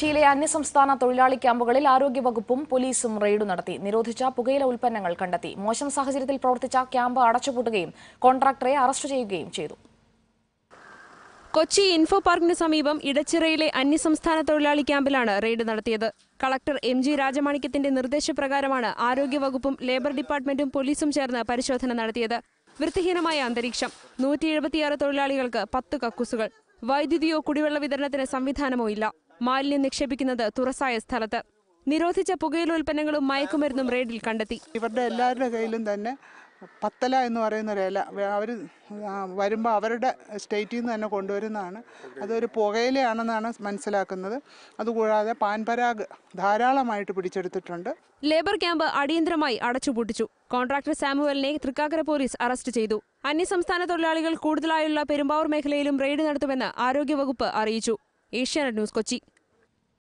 കൊച്ചിയിലെ അന്യസംസ്ഥാന തൊഴിലാളി ക്യാമ്പുകളിൽ ആരോഗ്യവകുപ്പും പോലീസും റെയ്ഡ് നടത്തി നിരോധിച്ച പുകയില ഉൽപ്പന്നങ്ങൾ കണ്ടെത്തി മോശം സാഹചര്യത്തിൽ പ്രവർത്തിച്ച ക്യാമ്പ് അടച്ചുപൂട്ടുകയും കോൺട്രാക്ടറെ അറസ്റ്റ് ചെയ്യുകയും ചെയ്തു കൊച്ചി ഇൻഫോ പാർക്കിന് സമീപം ഇടച്ചിറയിലെ അന്യസംസ്ഥാന തൊഴിലാളി ക്യാമ്പിലാണ് റെയ്ഡ് നടത്തിയത് കളക്ടർ എം ജി രാജമാണിക്യത്തിന്റെ നിർദ്ദേശപ്രകാരമാണ് ആരോഗ്യവകുപ്പും ലേബർ ഡിപ്പാർട്ട്മെന്റും പോലീസും ചേർന്ന് പരിശോധന നടത്തിയത് വൃത്തിഹീനമായ അന്തരീക്ഷം നൂറ്റി എഴുപത്തിയാറ് തൊഴിലാളികൾക്ക് പത്ത് കക്കൂസുകൾ വൈദ്യുതിയോ കുടിവെള്ള വിതരണത്തിന് സംവിധാനമോ ഇല്ല മാലിന്യം നിക്ഷേപിക്കുന്നത് തുറസായ സ്ഥലത്ത് നിരോധിച്ച പുകയില ഉൽപ്പന്നങ്ങളും മയക്കുമരുന്നും റെയ്ഡിൽ കണ്ടെത്തി ഇവരുടെ എല്ലാവരുടെ കയ്യിലും തന്നെ പത്തല എന്ന് പറയുന്ന ഒരു ഇല അവർ വരുമ്പോൾ അവരുടെ സ്റ്റേറ്റിൽ നിന്ന് തന്നെ കൊണ്ടുവരുന്നതാണ് അതൊരു പുകയിലയാണെന്നാണ് മനസ്സിലാക്കുന്നത് അതുകൂടാതെ പാൻപരാഗ് ധാരാളമായിട്ട് പിടിച്ചെടുത്തിട്ടുണ്ട് ലേബർ ക്യാമ്പ് അടിയന്തരമായി അടച്ചുപൂട്ടിച്ചു കോൺട്രാക്ടർ സാമുവലിനെ തൃക്കാക്കര പോലീസ് അറസ്റ്റ് ചെയ്തു അന്യസംസ്ഥാന തൊഴിലാളികൾ കൂടുതലായുള്ള പെരുമ്പാവൂർ മേഖലയിലും റെയ്ഡ് നടത്തുമെന്ന് ആരോഗ്യവകുപ്പ് അറിയിച്ചു ഏഷ്യാനെറ്റ് ന്യൂസ് കൊച്ചി